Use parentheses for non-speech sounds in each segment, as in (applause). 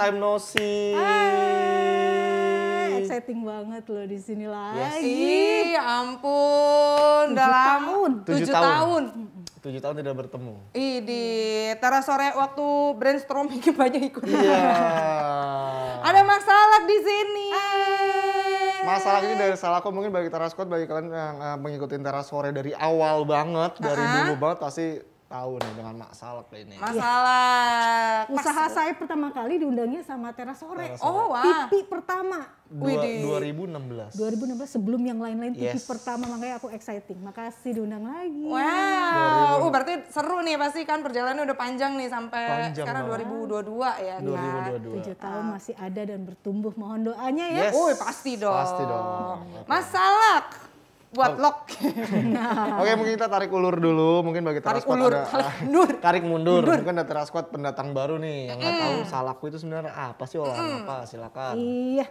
time no see. Hai, ah, exciting banget loh di sini lagi. Yes. Iya ampun, udah lama. Tujuh tahun. Tujuh tahun tidak bertemu. Ih, di teras sore waktu brainstorming (laughs) banyak ikut. Iya. Yeah. Ada masalah di sini. Hai. Masalah ini dari salahku mungkin bagi Teras Squad, bagi kalian yang uh, mengikuti Teras Sore dari awal banget, dari uh -huh. dulu banget pasti tahu nih dengan Mak Salak ini. Mak Salak. Ya. Usaha Mas... saya pertama kali diundangnya sama Tera Sore. Tera Sore. Oh, wah. Pipi pertama. Dua, 2016. 2016 sebelum yang lain-lain yes. pertama makanya aku exciting. Makasih diundang lagi. Wow. Uh, berarti seru nih pasti kan perjalanannya udah panjang nih sampai panjang sekarang banget. 2022 ya. 2022. Tujuh 7 tahun masih ada dan bertumbuh. Mohon doanya ya. Yes. Oh, pasti dong. Pasti dong. Masalah buat oh. lock. (laughs) Oke, mungkin kita tarik ulur dulu. Mungkin bagi tarik ulur, ada, tarik ah, mundur. tarik mundur. mundur. Mungkin ada teraskot pendatang baru nih yang nggak mm. tahu salakku itu sebenarnya apa sih olahan mm. apa? Silakan. Iya.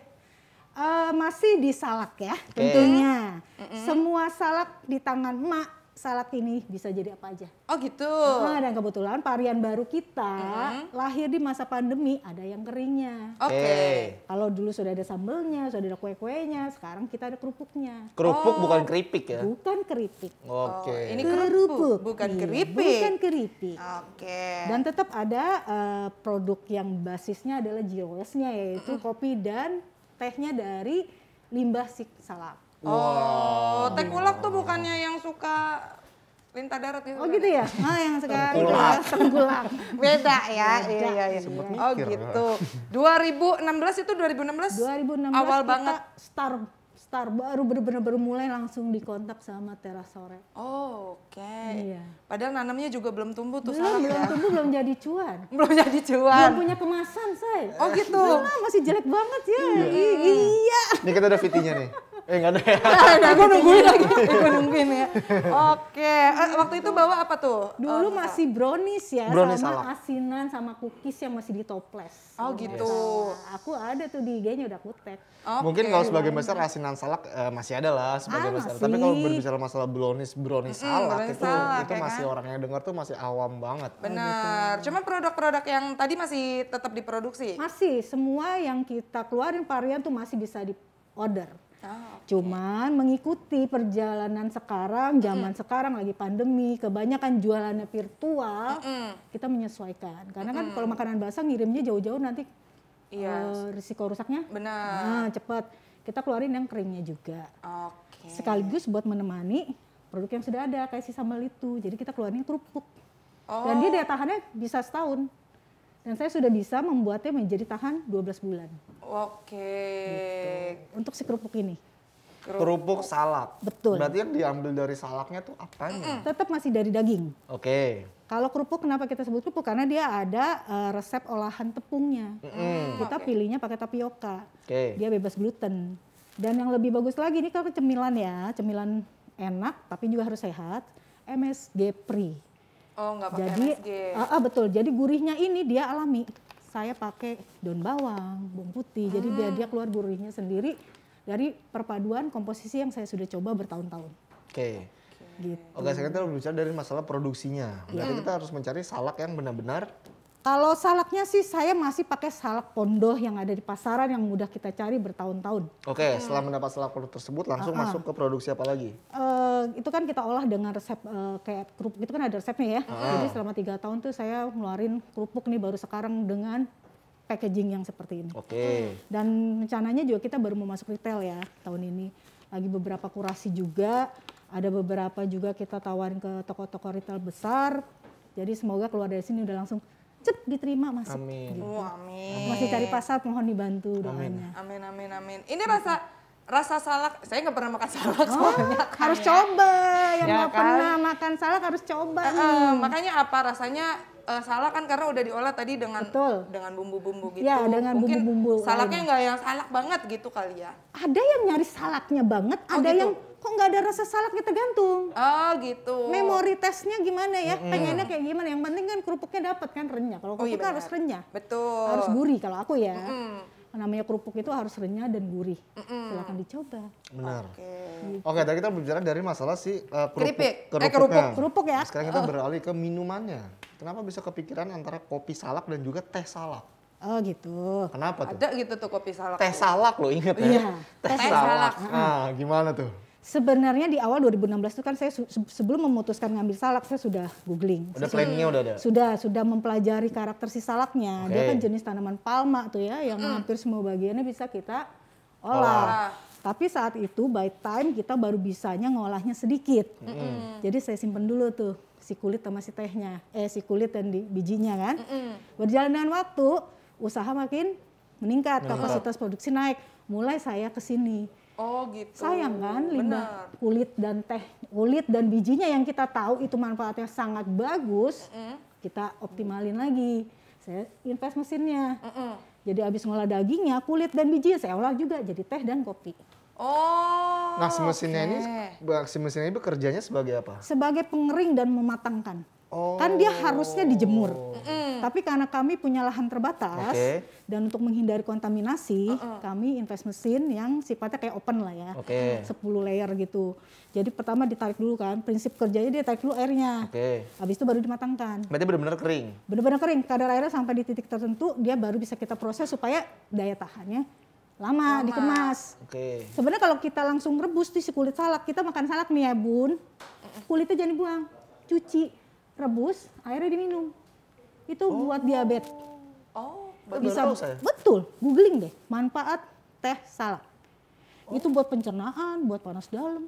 Uh, masih di salak ya okay. tentunya. Mm -mm. Semua salak di tangan emak salad ini bisa jadi apa aja. Oh gitu. Nah, dan kebetulan varian baru kita mm-hmm. lahir di masa pandemi ada yang keringnya. Oke. Okay. Kalau dulu sudah ada sambelnya, sudah ada kue-kuenya, sekarang kita ada kerupuknya. Kerupuk oh. bukan keripik ya? Bukan keripik. Oke. Okay. Oh, ini kerupuk, bukan iya, keripik. Bukan keripik. Oke. Okay. Dan tetap ada uh, produk yang basisnya adalah jiwesnya yaitu mm kopi dan tehnya dari limbah salak. Oh, wow. tekulak tuh bukannya yang suka lintah darat gitu. Oh gitu ya? Oh yang suka tengkulak. tengkulak. Beda ya. Iya, Iya, iya, iya. Oh gitu. 2016 itu 2016? 2016 awal banget star star baru bener-bener baru mulai langsung dikontak sama teras sore. Oh, Oke. Okay. Iya. Padahal nanamnya juga belum tumbuh tuh belum, belum ya. tumbuh, belum jadi cuan. (laughs) belum jadi cuan. Belum punya kemasan, saya. Oh gitu. Belum, masih jelek banget ya. Iya. Ini kita ada fitinya nih. Eh nggak ada ya? (laughs) gue nungguin lagi, Gue nungguin ya. Oke, Okay. Eh, waktu itu bawa apa tuh? Dulu eh, masih brownies ya, brownies sama salak. asinan sama cookies yang masih di toples. Oh iya. gitu. Yes. Aku ada tuh di IG-nya udah aku Okay. Mungkin kalau sebagai besar asinan salak uh, masih ada lah sebagai ah, besar. Tapi kalau berbicara masalah brownies, brownies mm, salak brownies itu, salak, itu ya masih kan? orang yang dengar tuh masih awam banget. Benar. Oh, gitu. Cuma produk-produk yang tadi masih tetap diproduksi? Masih, semua yang kita keluarin varian tuh masih bisa di order. Oh, ah, okay. Cuman mengikuti perjalanan sekarang, zaman mm. sekarang lagi pandemi, kebanyakan jualannya virtual, mm hmm kita menyesuaikan. Karena kan kalau makanan basah ngirimnya jauh-jauh nanti yes. Iya. uh, risiko rusaknya. Benar. Nah, cepat. Kita keluarin yang keringnya juga. Okay. Sekaligus buat menemani produk yang sudah ada kayak si sambal itu. Jadi kita keluarin kerupuk. Oh. Dan dia oh. daya tahannya bisa setahun dan saya sudah bisa membuatnya menjadi tahan 12 bulan. Oke. Gitu. Untuk si kerupuk ini. Kerupuk, kerupuk salak. Betul. Berarti yang diambil dari salaknya tuh apanya? Tetap masih dari daging. Oke. Kalau kerupuk kenapa kita sebut kerupuk? Karena dia ada uh, resep olahan tepungnya. Mm Kita okay. pilihnya pakai tapioka. Okay. Dia bebas gluten. Dan yang lebih bagus lagi ini kalau cemilan ya, cemilan enak tapi juga harus sehat. MSG Pri. Oh, nggak pakai jadi, MSG. Uh, uh, betul. Jadi gurihnya ini dia alami. Saya pakai daun bawang, bawang putih. Hmm. Jadi biar dia keluar gurihnya sendiri dari perpaduan komposisi yang saya sudah coba bertahun-tahun. Oke. Okay. Gitu. Oke, okay, saya kita berbicara dari masalah produksinya. Berarti yeah. kita harus mencari salak yang benar-benar kalau salaknya sih saya masih pakai salak pondoh yang ada di pasaran yang mudah kita cari bertahun-tahun. Oke, okay, setelah mendapat salak pondoh tersebut langsung uh -huh. masuk ke produksi apa lagi? Uh, itu kan kita olah dengan resep uh, kayak kerupuk itu kan ada resepnya ya. Uh -huh. Jadi selama tiga tahun tuh saya ngeluarin kerupuk nih baru sekarang dengan packaging yang seperti ini. Oke. Okay. Dan rencananya juga kita baru mau masuk retail ya tahun ini. Lagi beberapa kurasi juga, ada beberapa juga kita tawarin ke toko-toko retail besar. Jadi semoga keluar dari sini udah langsung cet diterima masuk. Amin. Gitu. Oh, amin. Masih cari pasar mohon dibantu doanya. Amin. amin amin Ini rasa rasa salak, saya nggak pernah makan salak oh, soalnya. Kan harus ya. coba, yang ya nggak ya kan? pernah makan salak harus coba. Uh, uh, makanya apa rasanya uh, salak kan karena udah diolah tadi dengan Betul. dengan bumbu-bumbu gitu. Ya, dengan bumbu-bumbu. Kan. Salaknya nggak yang salak banget gitu kali ya. Ada yang nyari salaknya banget, oh, ada gitu? yang kok nggak ada rasa salak kita gantung Oh gitu. Memori tesnya gimana ya? Mm. Pengennya kayak gimana? Yang penting kan kerupuknya dapat kan renyah. Kalau kerupuk oh, iya, kan harus renyah. Betul. Harus gurih kalau aku ya. Mm namanya kerupuk itu harus renyah dan gurih. Mm-mm. Silakan dicoba. Benar. Oke. Oke, tadi kita berbicara dari masalah si uh, kerupuk, Keripik. Eh, kerupuk, kerupuk ya. Sekarang kita oh. beralih ke minumannya. Kenapa bisa kepikiran antara kopi salak dan juga teh salak? Oh gitu. Kenapa tuh? Ada gitu tuh kopi salak. Teh salak loh inget ya. Iya. Teh, teh salak. salak. Ah, gimana tuh? Sebenarnya di awal 2016 itu kan saya sebelum memutuskan ngambil salak saya sudah googling. Udah planningnya udah ada. Sudah sudah mempelajari karakter si salaknya. Okay. Dia kan jenis tanaman palma tuh ya yang mm. hampir semua bagiannya bisa kita olah. olah. Tapi saat itu by time kita baru bisanya ngolahnya sedikit. Mm Jadi saya simpen dulu tuh si kulit sama si tehnya, eh si kulit dan di bijinya kan. Mm -hmm. Berjalan dengan waktu usaha makin meningkat, kapasitas produksi naik. Mulai saya ke sini Oh gitu. Sayang kan limbah Benar. kulit dan teh kulit dan bijinya yang kita tahu itu manfaatnya sangat bagus, mm -hmm. kita optimalin lagi. Saya invest mesinnya. Mm -hmm. Jadi habis ngolah dagingnya, kulit dan bijinya saya olah juga jadi teh dan kopi. Oh. Nah, si mesinnya okay. ini si mesinnya ini bekerjanya sebagai apa? Sebagai pengering dan mematangkan. Oh. Kan dia harusnya dijemur. Mm. Tapi karena kami punya lahan terbatas okay. dan untuk menghindari kontaminasi, uh -uh. kami invest mesin yang sifatnya kayak open lah ya. Okay. 10 layer gitu. Jadi pertama ditarik dulu kan, prinsip kerjanya dia tarik dulu airnya. Okay. Habis itu baru dimatangkan. Berarti benar-benar kering. Benar-benar kering. Kadar airnya sampai di titik tertentu dia baru bisa kita proses supaya daya tahannya lama, lama. dikemas. Okay. Sebenarnya kalau kita langsung rebus tuh si kulit salak, kita makan salak nih ya bun, kulitnya jangan dibuang, cuci rebus, airnya diminum. Itu oh. buat diabetes. Oh, bisa saya. Betul, googling deh. Manfaat teh salak. Oh. Itu buat pencernaan, buat panas dalam,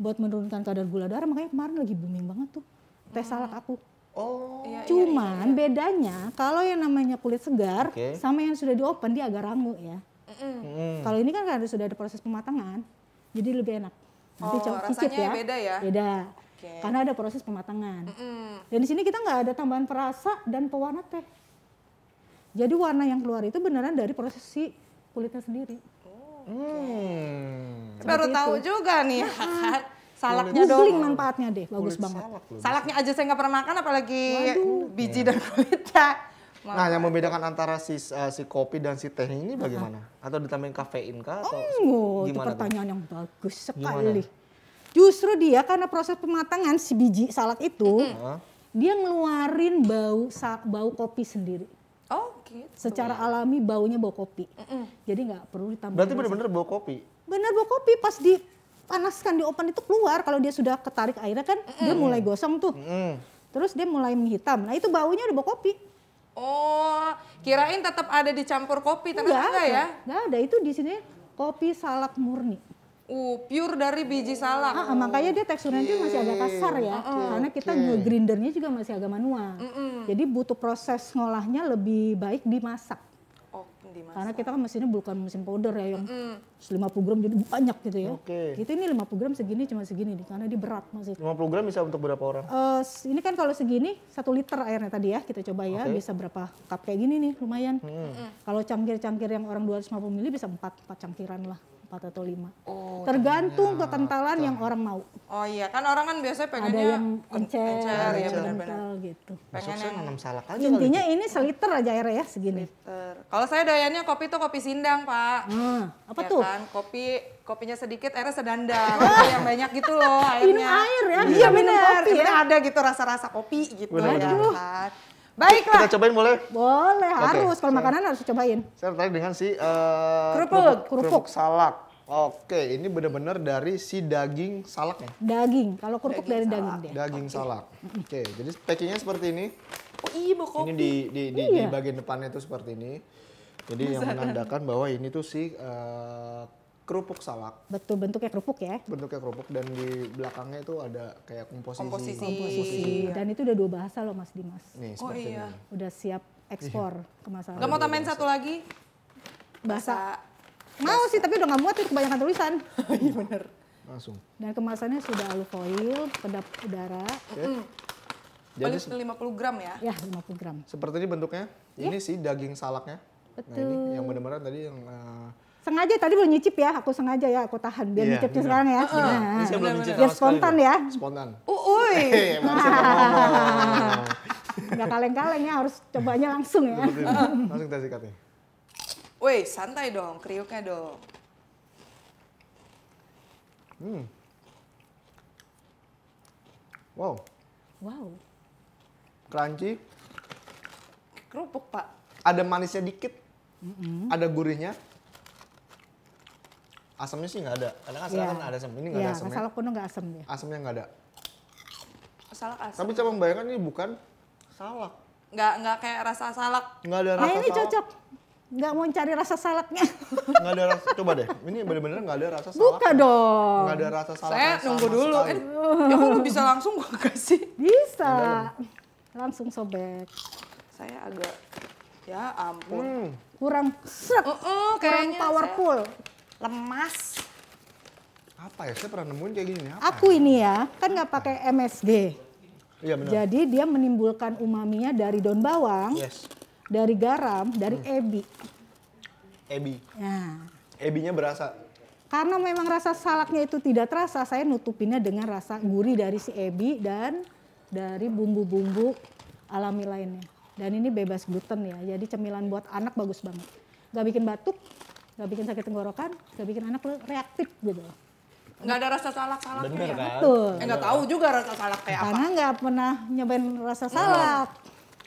buat menurunkan kadar gula darah. Makanya kemarin lagi booming banget tuh teh hmm. salak aku. Oh. Iya, iya, Cuman iya, iya. bedanya kalau yang namanya kulit segar okay. sama yang sudah diopen dia agak rangu ya. Mm. Kalau ini kan karena sudah ada proses pematangan, jadi lebih enak. Nanti oh, rasanya cicip ya. beda ya. Beda okay. karena ada proses pematangan. Mm -hmm. Dan di sini kita nggak ada tambahan perasa dan pewarna teh. Jadi warna yang keluar itu beneran dari proses si kulitnya sendiri. Oh, okay. Hmm. Baru itu. tahu juga nih. Nah, salaknya dong. Googling manfaatnya deh, bagus kulit banget. Salak, salaknya aja saya nggak pernah makan, apalagi Waduh. biji yeah. dan kulitnya. Nah, yang membedakan antara si, uh, si kopi dan si teh ini bagaimana? Atau ditambahin kafein kah? Atau oh, gimana itu pertanyaan tuh? yang bagus sekali. Gimana? Justru dia karena proses pematangan si biji salak itu, mm -hmm. dia ngeluarin bau bau kopi sendiri. Oke. Oh, gitu. Secara alami baunya bau kopi. Mm -hmm. Jadi nggak perlu ditambah. Berarti benar-benar bau kopi. Benar bau kopi pas dipanaskan di open itu keluar kalau dia sudah ketarik airnya kan mm -hmm. dia mulai gosong tuh. Mm -hmm. Terus dia mulai menghitam. Nah, itu baunya udah bau kopi. Oh, kirain tetap ada dicampur kopi, ternyata enggak, enggak ya? Enggak ada, itu di sini kopi salak murni. Uh, pure dari biji salak. Ah, ah, makanya dia teksturnya okay. masih agak kasar ya. Okay. Ah, ah. Karena kita okay. grindernya juga masih agak manual. Mm -mm. Jadi butuh proses ngolahnya lebih baik dimasak. Oh, dimasak. Karena kita kan mesinnya bukan mesin powder ya yang mm. 50 gram jadi banyak gitu ya. Oke. Okay. Kita ini 50 gram segini cuma segini nih karena dia berat masih. 50 gram bisa untuk berapa orang? Uh, ini kan kalau segini satu liter airnya tadi ya kita coba ya okay. bisa berapa cup kayak gini nih lumayan. Mm. Kalau cangkir-cangkir yang orang 250 ml bisa 4, 4 cangkiran lah. 4 atau 5. Oh, Tergantung tanya. kekentalan Tuh. yang orang mau. Oh iya, kan orang kan biasanya pengennya ada yang encer, encer ya, kental gitu. Pengennya yang nanam salak aja Intinya gitu. ini seliter aja airnya ya segini. Kalau saya doyannya kopi itu kopi sindang, Pak. Hmm, apa ya tuh? Kan? Kopi kopinya sedikit, airnya sedandang. Oh. yang banyak gitu loh (laughs) airnya. Minum air ya? Iya, iya benar. Kopi, ya? Ada gitu rasa-rasa kopi gitu Waduh. ya. Kan? Baiklah. Kita cobain boleh? Boleh, harus. Okay. Kalau makanan harus cobain. Saya tertarik dengan si uh, kerupuk. kerupuk, kerupuk salak. Oke, ini benar-benar dari si daging salaknya. Daging. Kalau kerupuk dari salak. daging dia. Daging okay. salak. Oke, jadi packingnya seperti ini. Oh iya, mau kopi. Ini di di, di, iya. di bagian depannya itu seperti ini. Jadi Masa yang menandakan bahwa ini tuh si uh, kerupuk salak. Betul bentuknya kerupuk ya. Bentuknya kerupuk dan di belakangnya itu ada kayak komposisi. Komposisi. komposisi. Dan itu udah dua bahasa loh Mas Dimas. Nih, oh iya. Ini. Udah siap ekspor iya. ke masalah. Gak mau tambahin satu lagi? Bahasa. bahasa. Mau bahasa. sih tapi udah gak muat itu kebanyakan tulisan. (laughs) Iya bener. Langsung. Dan kemasannya sudah alufoil, kedap udara. Okay. Mm. Jadi 50 gram ya? Ya, 50 gram. Seperti ini bentuknya. Yeah. Ini sih daging salaknya. Betul. Nah, ini yang benar-benar tadi yang uh, sengaja tadi belum nyicip ya aku sengaja ya aku tahan biar yeah, nyicipnya iya. sekarang ya uh, uh, nah, belum nyicip biar spontan ya spontan uui (laughs) iya, (laughs) nggak kaleng-kaleng ya harus cobanya langsung ya langsung kita (laughs) sikatnya Woi, santai dong, kriuknya dong. Hmm. Wow. Wow. Crunchy. Kerupuk, Pak. Ada manisnya dikit. Mm -hmm. Ada gurihnya asamnya sih nggak ada. Kadang asal yeah. kan ada asam, ini nggak yeah, ada iya, asamnya. Asal kuno nggak asam ya. Asamnya nggak ada. Salak asam. Tapi coba bayangkan ini bukan salak. Nggak nggak kayak rasa salak. Nggak ada nah, rasa salak. Nah ini cocok. Nggak mau cari rasa salaknya. Nggak ada rasa, coba deh. Ini bener-bener nggak ada rasa salak. Buka dong. Nggak ada rasa salak. Saya nunggu dulu. Eh, ya kok bisa langsung gue kasih? Bisa. Langsung sobek. Saya agak, ya ampun. Hmm. Kurang seret, uh -uh, kurang powerful. Saya lemas. Apa ya? Saya pernah nemuin kayak gini. Apa Aku ya? ini ya, kan nggak pakai MSG. Iya benar. Jadi dia menimbulkan umaminya dari daun bawang, yes. dari garam, dari hmm. ebi. Ebi. Nah. Ebinya berasa. Karena memang rasa salaknya itu tidak terasa, saya nutupinnya dengan rasa gurih dari si ebi dan dari bumbu-bumbu alami lainnya. Dan ini bebas gluten ya, jadi cemilan buat anak bagus banget. Gak bikin batuk, nggak bikin sakit tenggorokan, nggak bikin anak reaktif gitu Nggak ada rasa salak-salaknya Bener, ya? Kan? Betul. Eh nggak tahu juga rasa salak kayak Karena apa. Karena nggak pernah nyobain rasa salak.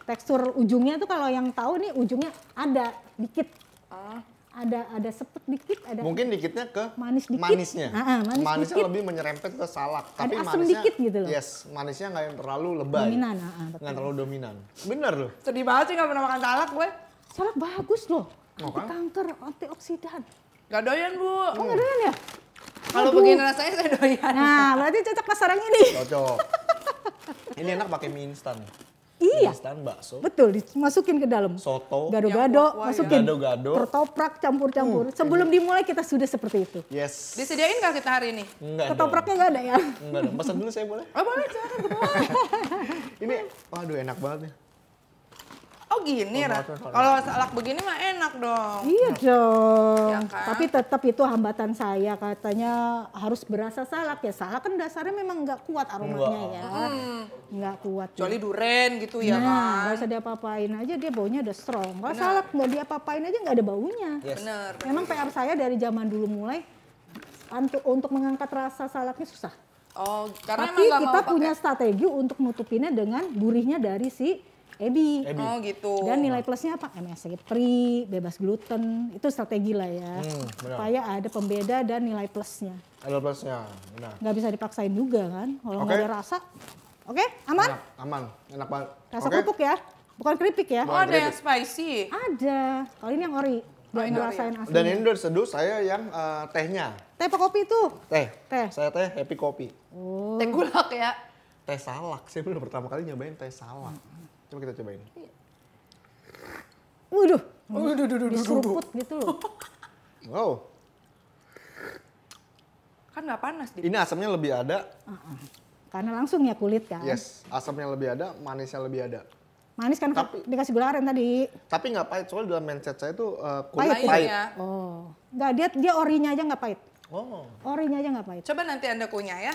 Tekstur ujungnya tuh kalau yang tahu nih ujungnya ada dikit. Ah. Ada ada sepet dikit, ada Mungkin dikitnya ke manis dikit. Manisnya. Ah, ah, manis manisnya dikit. lebih menyerempet ke salak, tapi ada asam manisnya dikit gitu loh. Yes, manisnya nggak yang terlalu lebay. Dominan, ah, ah, Nggak terlalu dominan. Bener loh. Sedih banget sih nggak pernah makan salak gue. Salak bagus loh Oh, kanker, antioksidan. Gak doyan, Bu. Oh, gak doyan ya? Kalau begini rasanya saya doyan. Nah, berarti cocok pasaran ini. Cocok. ini enak pakai mie instan. Iya. Instan bakso. Betul, dimasukin ke dalam. Soto. Gado-gado, ya, masukin. Gado-gado. Ketoprak campur-campur. Hmm. Sebelum dimulai kita sudah seperti itu. Yes. Disediain nggak kita hari ini? Enggak Ketopraknya gak ada ya? Enggak dong, Pesan dulu saya boleh? Oh boleh, silakan. (laughs) ini, waduh enak banget Ya. Oh gini, oh, Rat. Kalau salak begini mah enak dong. Iya dong. Ya iya kan? Tapi tetap itu hambatan saya katanya harus berasa salak ya. Salak kan dasarnya memang nggak kuat aromanya Enggak. ya. Hmm. Nggak hmm. kuat. Kecuali duren gitu ya nah, kan. Nggak usah diapa-apain aja dia baunya udah strong. Kalau salak nggak diapa-apain aja nggak ada baunya. Yes. Bener. Memang PR saya dari zaman dulu mulai untuk, untuk mengangkat rasa salaknya susah. Oh, karena Tapi kita punya pakai. strategi untuk nutupinnya dengan gurihnya dari si EBI. EBI. Oh gitu. Dan nilai plusnya apa? MSG free, bebas gluten. Itu strategi lah ya. Hmm, Supaya ada pembeda dan nilai plusnya. Nilai plusnya, benar. Nggak bisa dipaksain juga kan. Kalau okay. nggak ada rasa. Oke, okay, aman? Enak, aman, enak banget. Rasa okay. ya, bukan keripik ya. oh, ada yang spicy? Ada. Kalau ini yang ori. Oh, Biar ya? ngerasain asli. Dan ini udah seduh saya yang uh, tehnya. Teh apa kopi itu? Teh. Teh. Saya teh happy kopi. Oh. Teh gulak ya? Teh salak. Saya belum pertama kali nyobain teh salak. Coba kita cobain. Iya. Waduh. Waduh, waduh, diseruput gitu loh. Wow. Kan nggak panas. Dip. Ini asamnya lebih ada. Uh -uh. Karena langsung ya kulit kan. Yes, asamnya lebih ada, manisnya lebih ada. Manis kan tapi, dikasih gula aren tadi. Tapi nggak pahit, soalnya dalam mindset saya itu uh, kulit pahit. pahit. Ya. Oh, nggak dia dia orinya aja nggak pahit. Oh. Orinya aja nggak pahit. Coba nanti anda kunyah ya.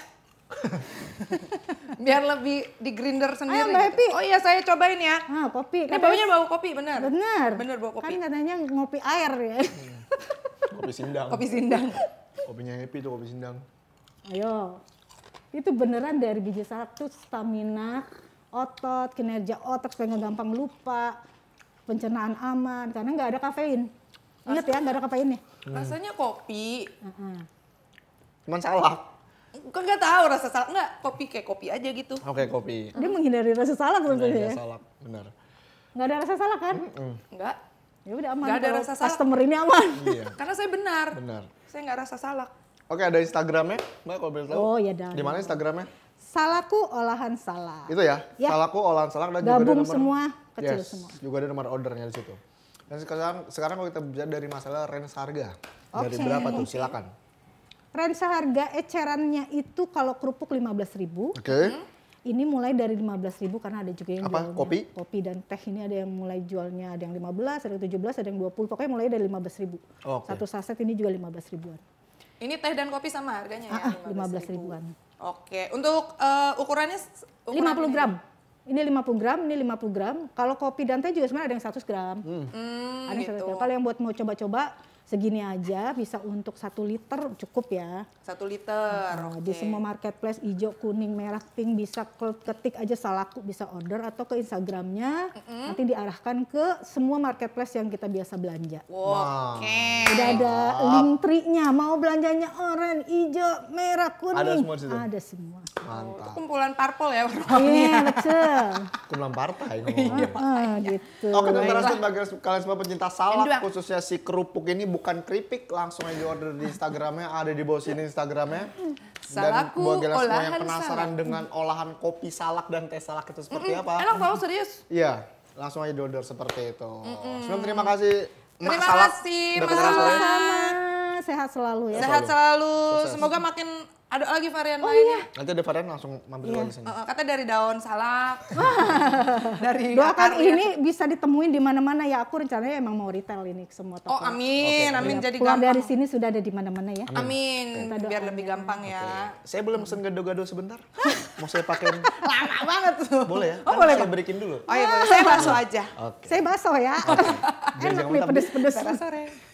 (laughs) Biar lebih di grinder sendiri. Ayo Mbak gitu. Happy. Oh iya saya cobain ya. Ah, kopi. Ini baunya bau kopi benar. Benar. Benar bau kan kopi. Kan katanya ngopi air ya. Hmm. (laughs) kopi sindang. Kopi sindang. Kopinya Happy tuh kopi sindang. Ayo. Itu beneran dari biji satu stamina, otot, kinerja otot supaya nggak gampang lupa, pencernaan aman karena nggak ada kafein. Ingat ya nggak ada kafein nih. Rasanya kopi. Uh -huh. Cuman salah Kok nggak tahu rasa salak nggak kopi kayak kopi aja gitu. Oke oh, okay, kopi. Dia menghindari rasa salak sebetulnya. Rasa salak, benar. Nggak ada rasa salak kan? Mm -mm. Nggak. Ya udah aman. Nggak ada rasa salak. Customer ini aman. Iya. (laughs) Karena saya benar. Benar. Saya nggak rasa salak. Oke, ada Instagramnya, Mbak kalau boleh tahu. Oh iya, dah. Dimana Instagramnya? Salaku olahan salak. Itu ya? ya. Salaku olahan salak dan Gabung juga ada nomor, semua, kecil yes, semua. Juga ada nomor ordernya di situ. Dan sekarang sekarang kalau kita bicara dari masalah range harga. Okay. Dari berapa tuh? Silakan. Range harga ecerannya itu kalau kerupuk 15.000. Oke. Okay. Ini mulai dari 15.000 karena ada juga yang Apa? jualnya kopi? kopi dan teh ini ada yang mulai jualnya ada yang 15, ada yang 17, ada yang 20. Pokoknya mulai dari 15.000. okay. Satu saset ini juga 15000 ribuan. Ini teh dan kopi sama harganya ya? Ah, ah, lima 15 ribuan. Oke, untuk uh, ukurannya ukuran 50 gram. Ini? ini 50 gram, ini 50 gram. Kalau kopi dan teh juga sebenarnya ada yang 100 gram. Hmm. hmm. Ada yang 100 gitu. gram. Kalau yang buat mau coba-coba, segini aja bisa untuk satu liter cukup ya. Satu liter. Nah, oh, okay. Di semua marketplace hijau, kuning, merah, pink bisa ketik aja salaku bisa order atau ke Instagramnya mm -hmm. nanti diarahkan ke semua marketplace yang kita biasa belanja. Wow. Oke. Okay. Udah ada link triknya. Mau belanjanya oren hijau, merah, kuning. Ada semua Ada semua. Mantap. Oh, itu kumpulan parpol ya warnanya. Iya yeah, betul. kumpulan partai. Iya, (laughs) gitu. Oke, oh, terus kalian semua pencinta salak khususnya si kerupuk ini bukan keripik langsung aja order di Instagramnya ada di bawah sini Instagramnya hmm, dan buat kalian semua yang penasaran salak. dengan olahan kopi salak dan teh salak itu seperti Mm-mm, apa Enak tahu serius. iya langsung aja di order seperti itu sebelum terima kasih Mak Terima Salak kasih, Mas sehat selalu ya. Sehat selalu. selalu. Semoga makin ada lagi varian oh, lain. Iya. Nanti ada varian langsung mampir iya. lagi sini. Uh, eh, eh, kata dari daun salak. (laughs) dari Doakan ya. ini bisa ditemuin di mana-mana ya. Aku rencananya emang mau retail ini semua toko. Oh, amin. Okay, amin ya. jadi Pulang gampang. dari sini sudah ada di mana-mana ya. Amin. amin. Biar lebih ya. gampang ya. Okay. Saya belum pesen gado-gado sebentar. (laughs) mau saya pakai lama banget tuh. Boleh ya? Oh, kan boleh. Saya berikin dulu. Oh iya, boleh. Saya baso aja. Okay. Saya baso ya. Okay. (laughs) Enak nih pedes-pedes. sore.